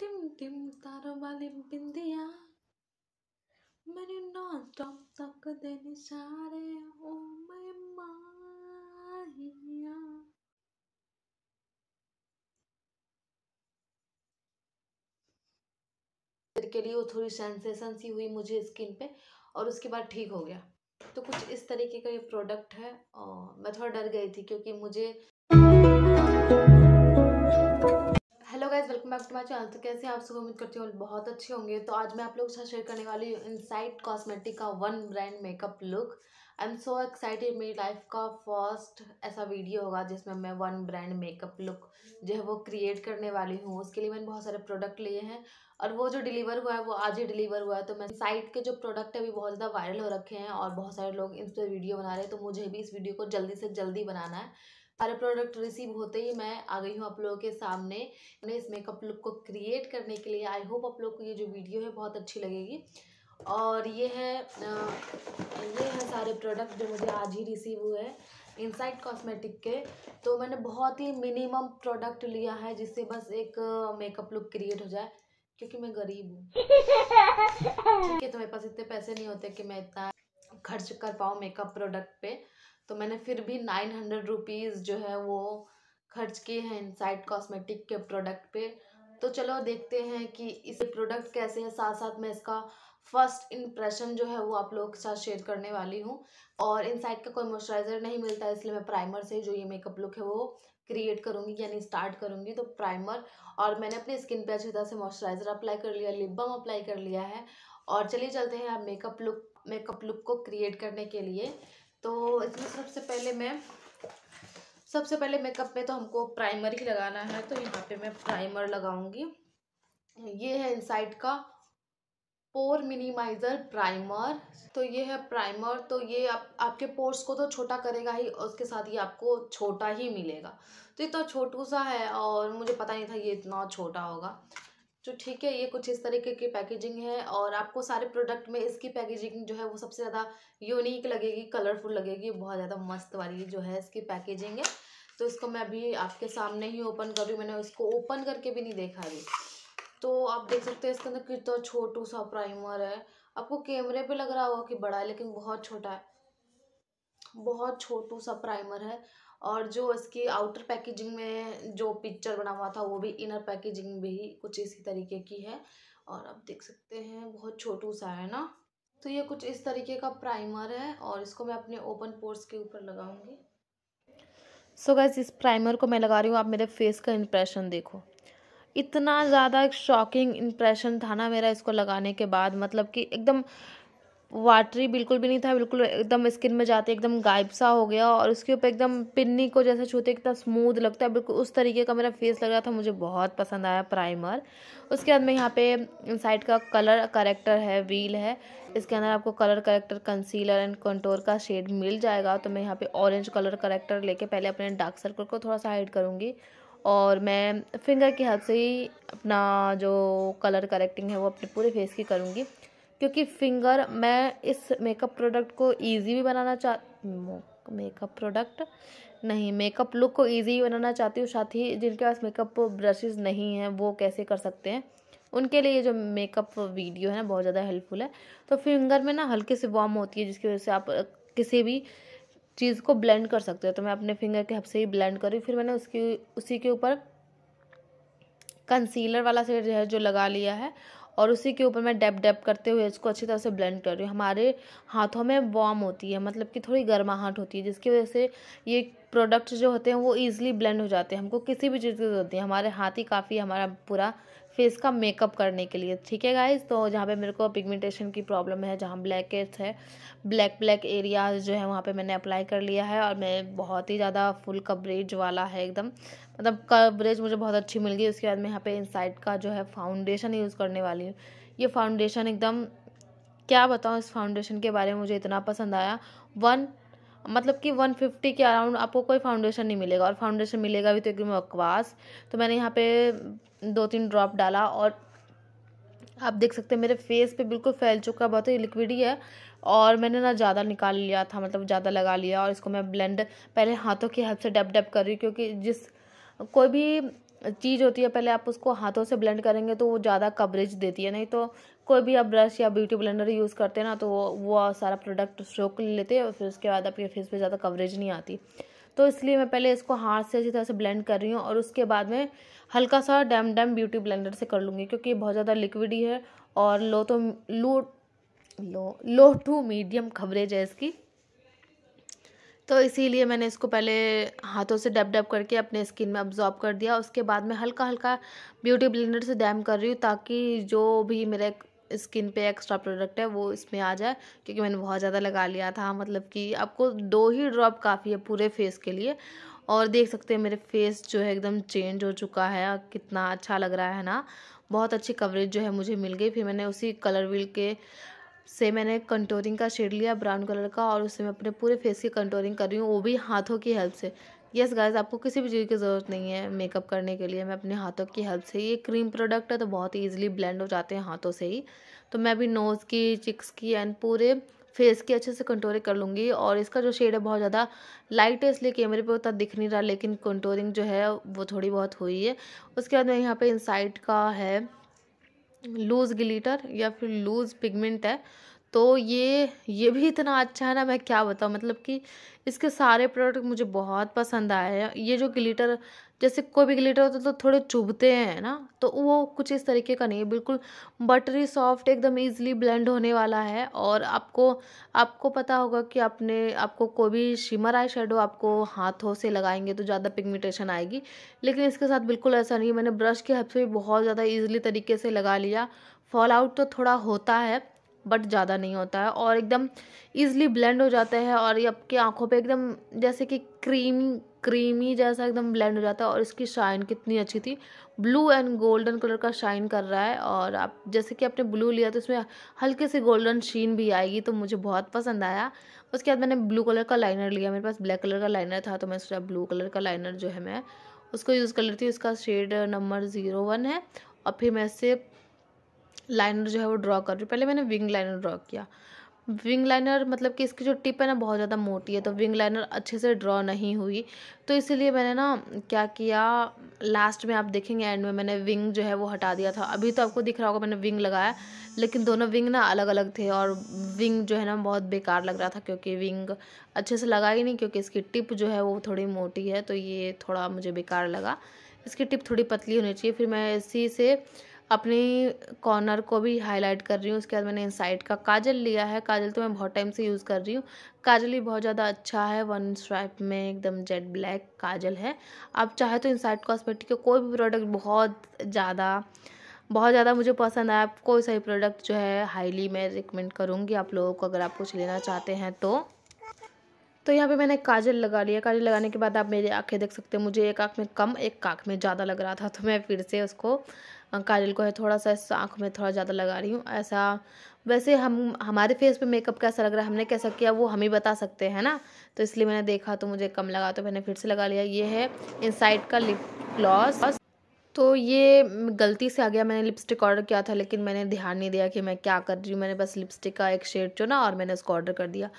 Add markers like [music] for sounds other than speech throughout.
Tim Tim तार वाले बिंदिया मेरे ना स्टॉप तक देनी सारे ओ मै माहिया के लिए वो थोड़ी सेंसेशन सी हुई मुझे स्किन पे और उसके बाद ठीक हो गया तो कुछ इस तरीके का ये प्रोडक्ट है और मैं थोड़ा डर गई थी क्योंकि मुझे welcome back to my channel तो कैसे आप सब उम्मीद करती हूँ बहुत अच्छे होंगे तो आज मैं आप लोगों के साथ शेयर करने वाली हूँ इनसाइट कॉस्मेटिक का one brand makeup look I am so excited मेरी लाइफ का फर्स्ट ऐसा वीडियो होगा जिसमें मैं वन ब्रांड मेकअप लुक जो है वो क्रिएट करने वाली हूँ उसके लिए मैंने बहुत सारे प्रोडक्ट लिए हैं और वो जो डिलीवर हुआ है वो आज ही डिलीवर हुआ है तो मैं साइट के जो प्रोडक्ट है भी बहुत ज़्यादा वायरल हो रखे हैं और बहुत सारे लोग इस पर वीडियो बना रहे हैं तो मुझे भी इस वीडियो को जल्दी से जल्दी बनाना है सारे प्रोडक्ट रिसीव होते ही मैं आ गई हूँ आप लोगों के सामने मैंने इस मेकअप लुक को क्रिएट करने के लिए आई होप आप लोग को ये जो वीडियो है बहुत अच्छी लगेगी और ये है ये है सारे प्रोडक्ट जो मुझे आज ही रिसीव हुए हैं इनसाइड कॉस्मेटिक के तो मैंने बहुत ही मिनिमम प्रोडक्ट लिया है जिससे बस एक मेकअप लुक क्रिएट हो जाए क्योंकि मैं गरीब हूँ [laughs] ठीक है तो मेरे पास इतने पैसे नहीं होते कि मैं इतना खर्च कर पाऊँ मेकअप प्रोडक्ट पे तो मैंने फिर भी नाइन हंड्रेड रुपीज़ जो है वो खर्च किए हैं इनसाइड कॉस्मेटिक के प्रोडक्ट पे तो चलो देखते हैं कि इस प्रोडक्ट कैसे हैं साथ साथ मैं इसका फर्स्ट इम्प्रेशन जो है वो आप लोगों के साथ शेयर करने वाली हूँ और इनसाइड का कोई मॉइस्चराइज़र नहीं मिलता है इसलिए मैं प्राइमर से जो ये मेकअप लुक है वो क्रिएट करूँगी यानी स्टार्ट करूँगी तो प्राइमर और मैंने अपनी स्किन पर अच्छी तरह से मॉइस्चराइज़र अप्लाई कर लिया लिप बम अप्लाई कर लिया है और चलिए चलते हैं आप मेकअप लुक मेकअप लुक को क्रिएट करने के लिए तो इसमें सबसे पहले मैं सबसे पहले मेकअप में तो हमको प्राइमर ही लगाना है तो यहाँ पे मैं प्राइमर लगाऊंगी ये है इनसाइड का पोर मिनिमाइज़र प्राइमर तो ये है प्राइमर तो ये आप आपके पोर्स को तो छोटा करेगा ही और उसके साथ ये आपको छोटा ही मिलेगा तो ये तो छोटू सा है और मुझे पता नहीं था ये इतना छोटा होगा तो ठीक है ये कुछ इस तरीके की पैकेजिंग है और आपको सारे प्रोडक्ट में इसकी पैकेजिंग जो है वो सबसे ज़्यादा यूनिक लगेगी कलरफुल लगेगी बहुत ज़्यादा मस्त वाली जो है इसकी पैकेजिंग है तो इसको मैं अभी आपके सामने ही ओपन कर रही हूँ मैंने इसको ओपन करके भी नहीं देखा अभी तो आप देख सकते हैं इसके अंदर कितना छोटू सा प्राइमर है आपको कैमरे पे लग रहा होगा कि बड़ा है लेकिन बहुत छोटा है बहुत छोटू सा प्राइमर है और जो इसकी आउटर पैकेजिंग में जो पिक्चर बना हुआ था वो भी इनर पैकेजिंग भी कुछ इसी तरीके की है और आप देख सकते हैं बहुत छोटू सा है ना तो ये कुछ इस तरीके का प्राइमर है और इसको मैं अपने ओपन पोर्स के ऊपर लगाऊंगी सो so गैस इस प्राइमर को मैं लगा रही हूँ आप मेरे फेस का इम्प्रेशन देखो इतना ज़्यादा एक शॉकिंग इम्प्रेशन था ना मेरा इसको लगाने के बाद मतलब कि एकदम वाटरी बिल्कुल भी नहीं था बिल्कुल एकदम स्किन में जाते एकदम गायब सा हो गया और उसके ऊपर एकदम पिन्नी को जैसे छूते कितना स्मूथ लगता है बिल्कुल उस तरीके का मेरा फेस लग रहा था मुझे बहुत पसंद आया प्राइमर उसके बाद में यहाँ पे साइड का कलर करेक्टर है व्हील है इसके अंदर आपको colour corrector concealer and contour का शेड मिल जाएगा तो मैं यहाँ पर ऑरेंज कलर करेक्टर लेके पहले अपने डार्क सर्कल को थोड़ा सा हाइड करूँगी और मैं फिंगर की हाथ से ही अपना जो कलर करेक्टिंग है वो अपने पूरे फेस की करूँगी क्योंकि फिंगर मैं इस मेकअप प्रोडक्ट को ईजी भी बनाना चाह मेकअप प्रोडक्ट नहीं मेकअप लुक को ईजी बनाना चाहती हूँ साथ ही जिनके पास मेकअप ब्रशेज़ नहीं हैं वो कैसे कर सकते हैं उनके लिए ये जो मेकअप वीडियो है ना बहुत ज़्यादा हेल्पफुल है तो फिंगर में ना हल्के से वॉम होती है जिसकी वजह से आप किसी भी चीज़ को ब्लेंड कर सकते हो तो मैं अपने फिंगर के हब से ही ब्लेंड करी फिर मैंने उसकी उसी के ऊपर कंसीलर वाला सेट जो है जो लगा लिया है और उसी के ऊपर मैं डैप डैप करते हुए इसको अच्छी तरह से ब्लेंड कर रही हूँ हमारे हाथों में वॉम होती है मतलब कि थोड़ी गर्माहट होती है जिसकी वजह से ये प्रोडक्ट जो होते हैं वो ईजिली ब्लेंड हो जाते हैं हमको किसी भी चीज़ की जरूरत नहीं हमारे हाथ ही काफ़ी हमारा पूरा फेस का मेकअप करने के लिए ठीक है गाइज तो जहाँ पे मेरे को पिगमेंटेशन की प्रॉब्लम है जहाँ ब्लैकेट्स है ब्लैक ब्लैक एरियाज जो है वहाँ पे मैंने अप्लाई कर लिया है और मैं बहुत ही ज़्यादा फुल कवरेज वाला है एकदम मतलब कवरेज मुझे बहुत अच्छी मिल गई उसके बाद मैं यहाँ पे इनसाइड का जो है फाउंडेशन यूज़ करने वाली हूँ ये फाउंडेशन एकदम क्या बताऊँ इस फाउंडेशन के बारे में मुझे इतना पसंद आया वन मतलब कि 150 के अराउंड आपको कोई फाउंडेशन नहीं मिलेगा और फाउंडेशन मिलेगा भी तो एकदम बकवास तो मैंने यहाँ पे दो तीन ड्रॉप डाला और आप देख सकते हैं मेरे फेस पे बिल्कुल फैल चुका बहुत ही लिक्विड ही है और मैंने ना ज़्यादा निकाल लिया था मतलब ज़्यादा लगा लिया और इसको मैं ब्लेंड पहले हाथों की हेल्प से डब डब कर रही क्योंकि जिस कोई भी चीज़ होती है पहले आप उसको हाथों से ब्लेंड करेंगे तो वो ज़्यादा कवरेज देती है नहीं तो कोई भी आप ब्रश या ब्यूटी ब्लेंडर यूज़ करते हैं ना तो वो वो सारा प्रोडक्ट सोख लेते हैं और फिर उसके बाद आपके फेस पे ज़्यादा कवरेज नहीं आती तो इसलिए मैं पहले इसको हाथ से अच्छी तरह से ब्लेंड कर रही हूँ और उसके बाद में हल्का सा डैम डैम ब्यूटी ब्लेंडर से कर लूँगी क्योंकि बहुत ज़्यादा लिक्विड ही है और लो तो low low low to medium coverage है इसकी तो इसीलिए मैंने इसको पहले हाथों से डब डब करके अपने स्किन में अब्जॉर्ब कर दिया उसके बाद मैं हल्का हल्का ब्यूटी ब्लेंडर से डैम कर रही हूँ ताकि जो भी मेरे स्किन पे एक्स्ट्रा प्रोडक्ट है वो इसमें आ जाए क्योंकि मैंने बहुत ज़्यादा लगा लिया था मतलब कि आपको दो ही ड्रॉप काफ़ी है पूरे फेस के लिए और देख सकते हैं मेरे फेस जो है एकदम चेंज हो चुका है कितना अच्छा लग रहा है ना बहुत अच्छी कवरेज जो है मुझे मिल गई फिर मैंने उसी कलर व्हील के से मैंने कंटोरिंग का शेड लिया ब्राउन कलर का और उससे मैं अपने पूरे फेस की कंटोरिंग कर रही हूँ वो भी हाथों की हेल्प से यस गाइस आपको किसी भी चीज़ की ज़रूरत नहीं है मेकअप करने के लिए मैं अपने हाथों की हेल्प से ये क्रीम प्रोडक्ट है तो बहुत ईजिली ब्लेंड हो जाते हैं हाथों से ही तो मैं अभी नोज़ की चिक्स की एंड पूरे फेस की अच्छे से कंटोरिंग कर लूँगी और इसका जो शेड है बहुत ज़्यादा लाइट है इसलिए कैमरे पे उतना दिख नहीं रहा लेकिन कंटोरिंग जो है वो थोड़ी बहुत हुई है उसके बाद मैं यहाँ पे इनसाइट का है लूज़ ग्लिटर या फिर लूज़ पिगमेंट है तो ये ये भी इतना अच्छा है ना मैं क्या बताऊँ मतलब कि इसके सारे प्रोडक्ट मुझे बहुत पसंद आए हैं ये जो ग्लिटर जैसे कोई भी ग्लिटर होता है तो थोड़े चुभते हैं ना तो वो कुछ इस तरीके का नहीं है बिल्कुल बटरी सॉफ्ट एकदम ईजिली ब्लेंड होने वाला है और आपको आपको पता होगा कि आपने आपको कोई भी शिमर आई शेडो आपको हाथों से लगाएंगे तो ज़्यादा पिगमेंटेशन आएगी लेकिन इसके साथ बिल्कुल ऐसा नहीं मैंने ब्रश के हद से भी बहुत ज़्यादा ईजिली तरीके से लगा लिया फॉल आउट तो थोड़ा होता है बट ज़्यादा नहीं होता है और एकदम ईजिली ब्लेंड हो जाता है और ये आपकी आँखों पे एकदम जैसे कि क्रीम क्रीमी जैसा एकदम ब्लेंड हो जाता है और इसकी शाइन कितनी अच्छी थी ब्लू एंड गोल्डन कलर का शाइन कर रहा है और आप जैसे कि आपने ब्लू लिया तो इसमें हल्के से गोल्डन शीन भी आएगी तो मुझे बहुत पसंद आया उसके बाद मैंने ब्लू कलर का लाइनर लिया मेरे पास ब्लैक कलर का लाइनर था तो मैं सोचा ब्लू कलर का लाइनर जो है मैं उसको यूज़ कर लेती हूँ उसका शेड नंबर ज़ीरो वन है और फिर मैं इससे लाइनर जो है वो ड्रॉ कर रही हूँ पहले मैंने विंग लाइनर ड्रॉ किया विंग लाइनर मतलब कि इसकी जो टिप है ना बहुत ज़्यादा मोटी है तो विंग लाइनर अच्छे से ड्रॉ नहीं हुई तो इसीलिए मैंने ना क्या किया लास्ट में आप देखेंगे एंड में मैंने विंग जो है वो हटा दिया था अभी तो आपको दिख रहा होगा मैंने विंग लगाया लेकिन दोनों विंग ना अलग अलग थे और विंग जो है ना बहुत बेकार लग रहा था क्योंकि विंग अच्छे से लगा ही नहीं क्योंकि इसकी टिप जो है वो थोड़ी मोटी है तो ये थोड़ा मुझे बेकार लगा इसकी टिप थोड़ी पतली होनी चाहिए फिर मैं इसी से अपनी कॉर्नर को भी हाईलाइट कर रही हूँ उसके बाद मैंने साइड का काजल लिया है काजल तो मैं बहुत टाइम से यूज़ कर रही हूँ काजल ही बहुत ज़्यादा अच्छा है वन स्ट्राइप में एकदम जेट ब्लैक काजल है आप चाहे तो इनसाइड कॉस्मेटिक का कोई भी प्रोडक्ट बहुत ज़्यादा बहुत ज़्यादा मुझे पसंद आया कोई सही प्रोडक्ट जो है हाईली मैं रिकमेंड करूँगी आप लोगों को अगर आप कुछ लेना चाहते हैं तो तो यहाँ पे मैंने काजल लगा लिया काजल लगाने के बाद आप मेरी आंखें देख सकते हैं मुझे एक आँख में कम एक आँख में ज़्यादा लग रहा था तो मैं फिर से उसको काजल को है थोड़ा सा इस आँख में थोड़ा ज़्यादा लगा रही हूँ ऐसा वैसे हम हमारे फेस पे मेकअप कैसा लग रहा है हमने कैसा किया वो हम ही बता सकते हैं ना तो इसलिए मैंने देखा तो मुझे कम लगा तो मैंने फिर से लगा लिया ये है इन का लिप ग्लॉस तो ये गलती से आ गया मैंने लिपस्टिक ऑर्डर किया था लेकिन मैंने ध्यान नहीं दिया कि मैं क्या कर रही हूँ मैंने बस लिपस्टिक का एक शेड चुना और मैंने उसको ऑर्डर कर दिया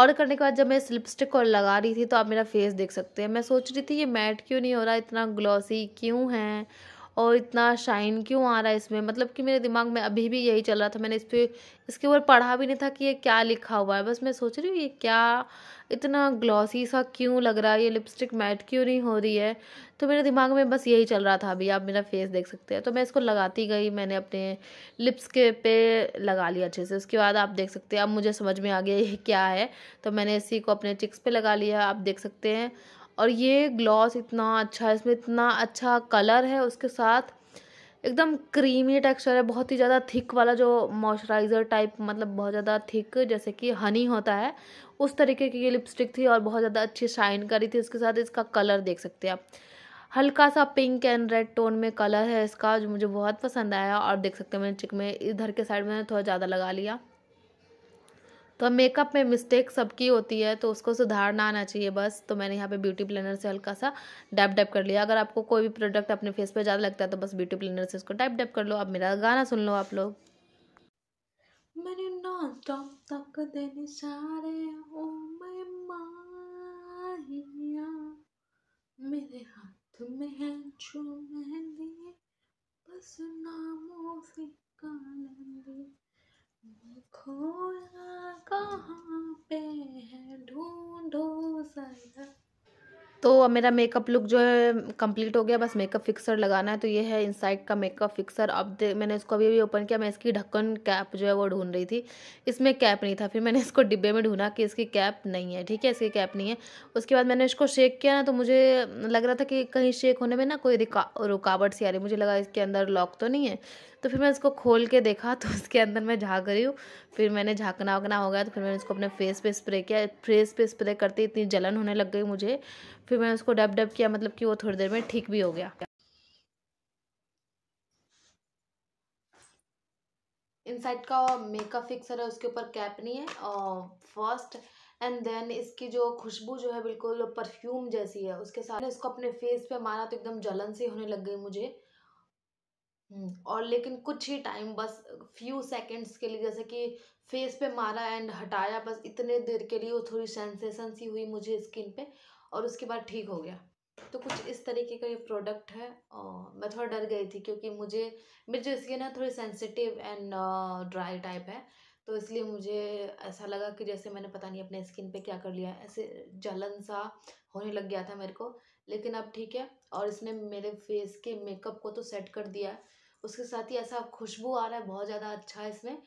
ऑर्डर करने के बाद जब मैं इस लिपस्टिक को लगा रही थी तो आप मेरा फेस देख सकते हैं मैं सोच रही थी ये मैट क्यों नहीं हो रहा इतना ग्लॉसी क्यों है और इतना शाइन क्यों आ रहा है इसमें मतलब कि मेरे दिमाग में अभी भी यही चल रहा था मैंने इस पर इसके ऊपर पढ़ा भी नहीं था कि ये क्या लिखा हुआ है बस मैं सोच रही हूँ ये क्या इतना ग्लॉसी सा क्यों लग रहा है ये लिपस्टिक मैट क्यों नहीं हो रही है तो मेरे दिमाग में बस यही चल रहा था अभी आप मेरा फेस देख सकते हैं तो मैं इसको लगाती गई मैंने अपने लिप्स के पे लगा लिया अच्छे से उसके बाद आप देख सकते हैं अब मुझे समझ में आ गया ये क्या है तो मैंने इसी को अपने चिक्स पे लगा लिया आप देख सकते हैं और ये ग्लॉस इतना अच्छा है इसमें इतना अच्छा कलर है उसके साथ एकदम क्रीमी टेक्सचर है बहुत ही ज़्यादा थिक वाला जो मॉइस्चराइज़र टाइप मतलब बहुत ज़्यादा थिक जैसे कि हनी होता है उस तरीके की ये लिपस्टिक थी और बहुत ज़्यादा अच्छी शाइन करी थी उसके साथ इसका कलर देख सकते हैं आप हल्का सा पिंक एंड रेड टोन में कलर है इसका जो मुझे बहुत पसंद आया और देख सकते हैं मैंने चिक में इधर के साइड में थोड़ा ज़्यादा लगा लिया तो मेकअप में मिस्टेक सबकी होती है तो उसको सुधारना आना चाहिए बस तो मैंने यहाँ पे ब्यूटी प्लानर से हल्का सा डैप डैप कर लिया अगर आपको कोई भी प्रोडक्ट अपने फेस पे ज़्यादा लगता है तो बस ब्यूटी प्लानर से उसको डैप डैप कर लो अब मेरा गाना सुन लो आप लोग तो मेरा मेकअप लुक जो है कंप्लीट हो गया बस मेकअप फिक्सर लगाना है तो ये है इनसाइड का मेकअप फिक्सर अब मैंने इसको अभी अभी ओपन किया मैं इसकी ढक्कन कैप जो है वो ढूंढ रही थी इसमें कैप नहीं था फिर मैंने इसको डिब्बे में ढूंढा कि इसकी कैप नहीं है ठीक है इसकी कैप नहीं है उसके बाद मैंने इसको शेक किया ना तो मुझे लग रहा था कि कहीं शेक होने में ना कोई रुकावट सी आ रही मुझे लगा इसके अंदर लॉक तो नहीं है तो फिर मैं इसको खोल के देखा तो उसके अंदर मैं झाँक रही हूँ फिर मैंने झाँकना वकना हो गया तो फिर मैंने इसको अपने फेस पे स्प्रे किया फेस पे स्प्रे करते इतनी जलन होने लग गई मुझे फिर मैंने उसको डब डब किया मतलब कि वो थोड़ी देर में ठीक भी हो गया इनसाइड का मेकअप फिक्सर है उसके ऊपर कैप नहीं है और फर्स्ट एंड देन इसकी जो खुशबू जो है बिल्कुल परफ्यूम जैसी है उसके साथ इसको अपने फेस पे मारा तो एकदम जलन सी होने लग गई मुझे हम्म, और लेकिन कुछ ही टाइम बस फ्यू सेकंड्स के लिए जैसे कि फेस पे मारा एंड हटाया बस इतने देर के लिए वो थोड़ी सेंसेशन सी हुई मुझे स्किन पे और उसके बाद ठीक हो गया तो कुछ इस तरीके का ये प्रोडक्ट है और मैं थोड़ा डर गई थी क्योंकि मुझे मेरी जो स्किन है थोड़ी सेंसिटिव एंड ड्राई टाइप है तो इसलिए मुझे ऐसा लगा कि जैसे मैंने पता नहीं अपने स्किन पे क्या कर लिया ऐसे जलन सा होने लग गया था मेरे को लेकिन अब ठीक है और इसने मेरे फेस के मेकअप को तो सेट कर दिया है उसके साथ ही ऐसा खुशबू आ रहा है बहुत ज़्यादा अच्छा है इसमें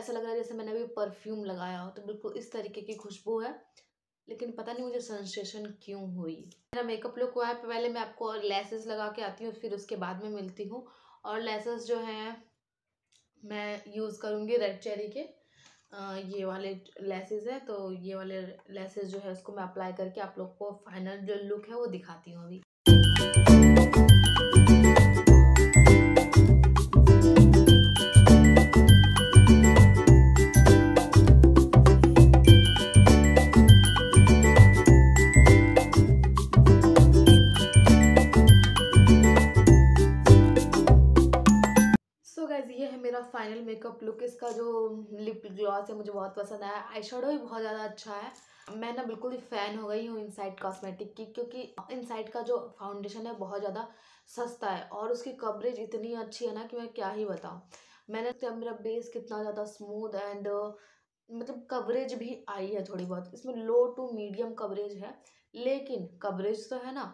ऐसा लग रहा है जैसे मैंने अभी परफ्यूम लगाया हो तो बिल्कुल इस तरीके की खुशबू है लेकिन पता नहीं मुझे सेंसेशन क्यों हुई मेरा मेकअप लुक हुआ है पहले मैं आपको लेसेस लगा के आती हूँ फिर उसके बाद में मिलती हूँ और लेसेस जो हैं मैं यूज़ करूँगी रेड चेरी के ये वाले लेसेस हैं तो ये वाले लेसेस जो है उसको मैं अप्लाई करके आप लोग को फाइनल जो लुक है वो दिखाती हूँ अभी लिप ग्लॉस है मुझे बहुत पसंद आया आई शेडो भी बहुत ज़्यादा अच्छा है मैं ना बिल्कुल ही फ़ैन हो गई हूँ इनसाइड कॉस्मेटिक की क्योंकि इनसाइड का जो फाउंडेशन है बहुत ज़्यादा सस्ता है और उसकी कवरेज इतनी अच्छी है ना कि मैं क्या ही बताऊँ मैंने तो मेरा बेस कितना ज़्यादा स्मूथ एंड मतलब कवरेज भी आई है थोड़ी बहुत इसमें लो टू मीडियम कवरेज है लेकिन कवरेज तो है ना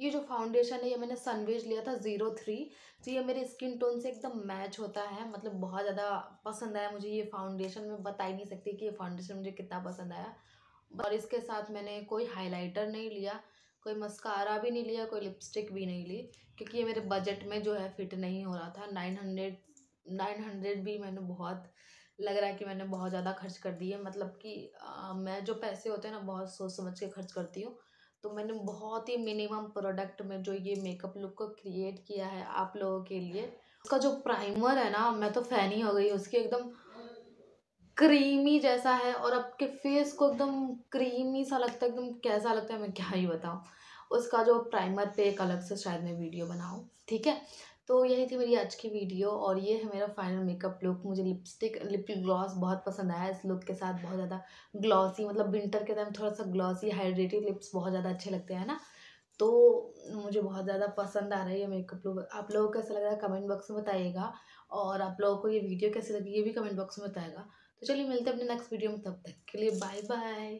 ये जो फाउंडेशन है ये मैंने सनवेज लिया था ज़ीरो थ्री तो ये मेरे स्किन टोन से एकदम मैच होता है मतलब बहुत ज़्यादा पसंद आया मुझे ये फाउंडेशन मैं बता ही नहीं सकती कि ये फाउंडेशन मुझे कितना पसंद आया और इसके साथ मैंने कोई हाइलाइटर नहीं लिया कोई मस्कारा भी नहीं लिया कोई लिपस्टिक भी नहीं ली क्योंकि ये मेरे बजट में जो है फिट नहीं हो रहा था नाइन हंड्रेड नाइन हंड्रेड भी मैंने बहुत लग रहा है कि मैंने बहुत ज़्यादा खर्च कर दिए मतलब कि आ, मैं जो पैसे होते हैं ना बहुत सोच समझ के खर्च करती हूँ तो मैंने बहुत ही मिनिमम प्रोडक्ट में जो ये मेकअप लुक को क्रिएट किया है आप लोगों के लिए उसका जो प्राइमर है ना मैं तो फैन ही हो गई उसकी एकदम क्रीमी जैसा है और आपके फेस को एकदम क्रीमी सा लगता है एकदम कैसा लगता है मैं क्या ही बताऊँ उसका जो प्राइमर पे एक अलग से शायद मैं वीडियो बनाऊँ ठीक है तो यही थी मेरी आज की वीडियो और ये है मेरा फाइनल मेकअप लुक मुझे लिपस्टिक लिप ग्लॉस बहुत पसंद आया इस लुक के साथ बहुत ज़्यादा ग्लॉसी मतलब विंटर के टाइम थोड़ा सा ग्लॉसी हाइड्रेटेड लिप्स बहुत ज़्यादा अच्छे लगते हैं ना तो मुझे बहुत ज़्यादा पसंद आ रहा है ये मेकअप लुक आप लोगों को कैसा लग रहा है कमेंट बॉक्स में बताइएगा और आप लोगों को ये वीडियो कैसी लगी ये भी कमेंट बॉक्स में बताएगा तो चलिए मिलते हैं अपने नेक्स्ट वीडियो में तब तक के लिए बाय बाय